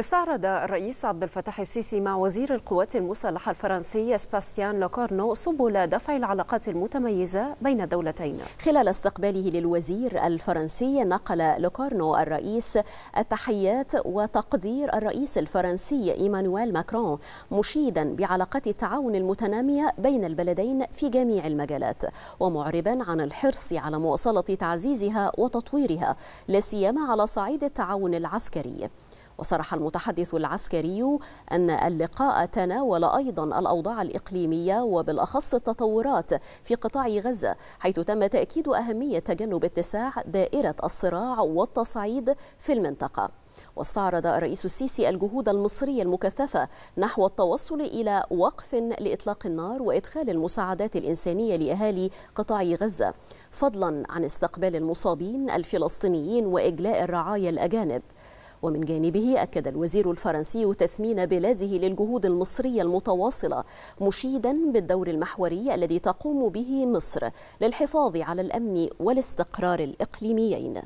استعرض الرئيس عبد الفتاح السيسي مع وزير القوات المسلحة الفرنسي سباستيان لوكارنو سبل دفع العلاقات المتميزة بين الدولتين خلال استقباله للوزير الفرنسي نقل لوكارنو الرئيس التحيات وتقدير الرئيس الفرنسي إيمانويل ماكرون مشيدا بعلاقات التعاون المتنامية بين البلدين في جميع المجالات ومعربا عن الحرص على مواصلة تعزيزها وتطويرها لاسيما على صعيد التعاون العسكري وصرح المتحدث العسكري أن اللقاء تناول أيضا الأوضاع الإقليمية وبالأخص التطورات في قطاع غزة حيث تم تأكيد أهمية تجنب اتساع دائرة الصراع والتصعيد في المنطقة واستعرض الرئيس السيسي الجهود المصرية المكثفة نحو التوصل إلى وقف لإطلاق النار وإدخال المساعدات الإنسانية لأهالي قطاع غزة فضلا عن استقبال المصابين الفلسطينيين وإجلاء الرعايا الأجانب ومن جانبه أكد الوزير الفرنسي تثمين بلاده للجهود المصرية المتواصلة مشيدا بالدور المحوري الذي تقوم به مصر للحفاظ على الأمن والاستقرار الإقليميين